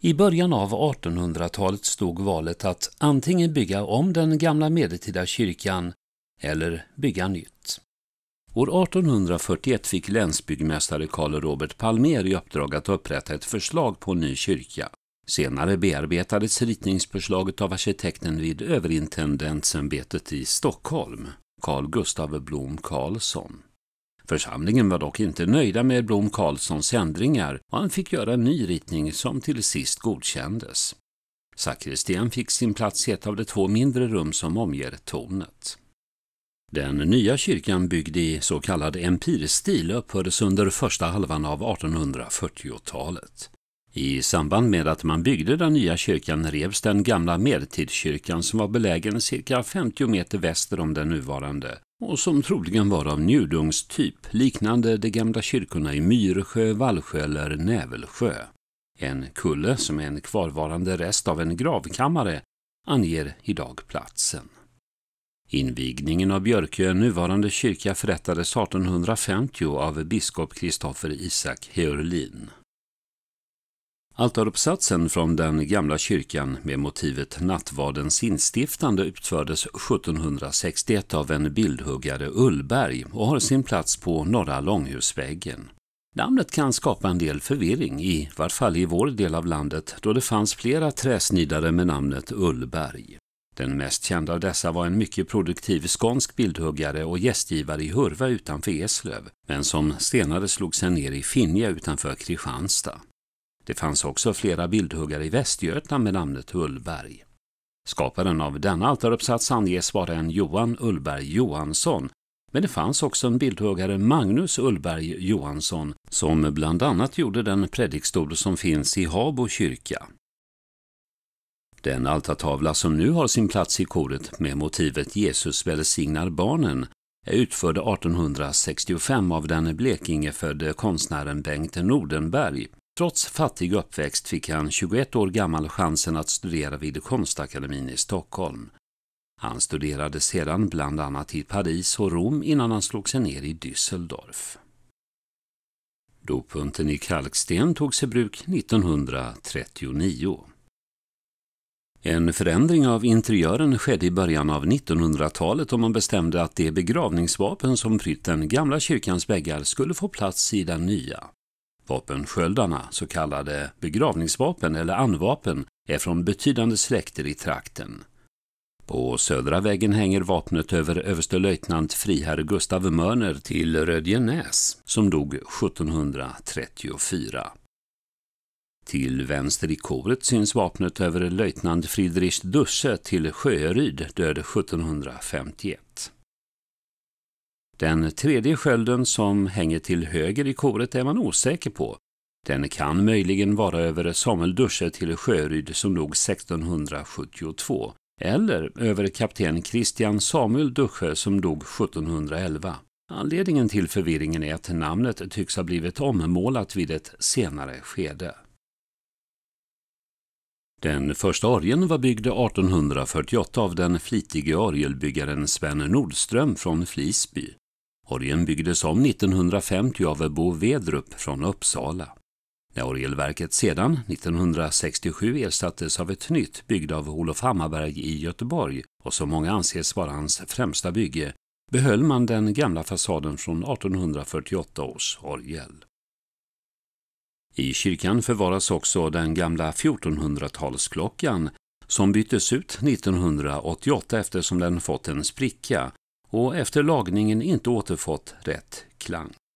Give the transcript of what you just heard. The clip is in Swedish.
I början av 1800-talet stod valet att antingen bygga om den gamla medeltida kyrkan eller bygga nytt. År 1841 fick länsbyggmästare Carl Robert Palmér i uppdrag att upprätta ett förslag på en ny kyrka. Senare bearbetades ritningsförslaget av arkitekten vid överintendentsämbetet i Stockholm, Carl Gustav Blom Karlsson. Församlingen var dock inte nöjda med Blom Karlssons ändringar och han fick göra en ny ritning som till sist godkändes. Sakristian fick sin plats i ett av de två mindre rum som omger tornet. Den nya kyrkan byggd i så kallad empirstil uppfördes under första halvan av 1840-talet. I samband med att man byggde den nya kyrkan revs den gamla medeltidskyrkan som var belägen cirka 50 meter väster om den nuvarande och som troligen var av njudungstyp, liknande de gamla kyrkorna i Myresjö, Vallsjö eller Nävelsjö. En kulle, som är en kvarvarande rest av en gravkammare, anger idag platsen. Invigningen av Björkö nuvarande kyrka förrättades 1850 av biskop Kristoffer Isak Heurlin. Altaruppsatsen från den gamla kyrkan med motivet Nattvardens instiftande utfördes 1761 av en bildhuggare Ullberg och har sin plats på Norra Långhusväggen. Namnet kan skapa en del förvirring, i vart fall i vår del av landet, då det fanns flera träsnidare med namnet Ullberg. Den mest kända av dessa var en mycket produktiv skånsk bildhuggare och gästgivare i Hurva utanför Eslöv, men som senare slog sig ner i Finja utanför Kristianstad. Det fanns också flera bildhuggare i Västgötland med namnet Ullberg. Skaparen av denna altaruppsats anges vara en Johan Ullberg Johansson, men det fanns också en bildhuggare, Magnus Ullberg Johansson, som bland annat gjorde den predikstol som finns i Habo kyrka. Den altartavla som nu har sin plats i koret med motivet Jesus välsignar barnen är utförd 1865 av den Blekingefödde konstnären Bengt Nordenberg Trots fattig uppväxt fick han 21 år gammal chansen att studera vid Konstakademin i Stockholm. Han studerade sedan bland annat i Paris och Rom innan han slog sig ner i Düsseldorf. Dopunten i kalksten togs i bruk 1939. En förändring av interiören skedde i början av 1900-talet och man bestämde att de begravningsvapen som prytt den gamla kyrkans väggar skulle få plats i den nya. Vapensköldarna, så kallade begravningsvapen eller anvapen, är från betydande släkter i trakten. På södra väggen hänger vapnet över överstelöjtnant friherr Gustav Mörner till Rödjenäs, som dog 1734. Till vänster i koret syns vapnet över löjtnant Friedrich Dusse till Sjöryd, död 1751. Den tredje skölden som hänger till höger i koret är man osäker på. Den kan möjligen vara över Samuel Dusche till Sjöryd som dog 1672 eller över kapten Christian Samuel Dusche som dog 1711. Anledningen till förvirringen är att namnet tycks ha blivit ommålat vid ett senare skede. Den första orgeln var byggd 1848 av den flitige orgelbyggaren Sven Nordström från Flisby. Orgeln byggdes om 1950 av Bo Vedrup från Uppsala. När orgelverket sedan 1967 ersattes av ett nytt byggt av Olof Hammarberg i Göteborg och som många anses vara hans främsta bygge behöll man den gamla fasaden från 1848 års orgel. I kyrkan förvaras också den gamla 1400-talsklockan som byttes ut 1988 eftersom den fått en spricka och efter lagningen inte återfått rätt klang.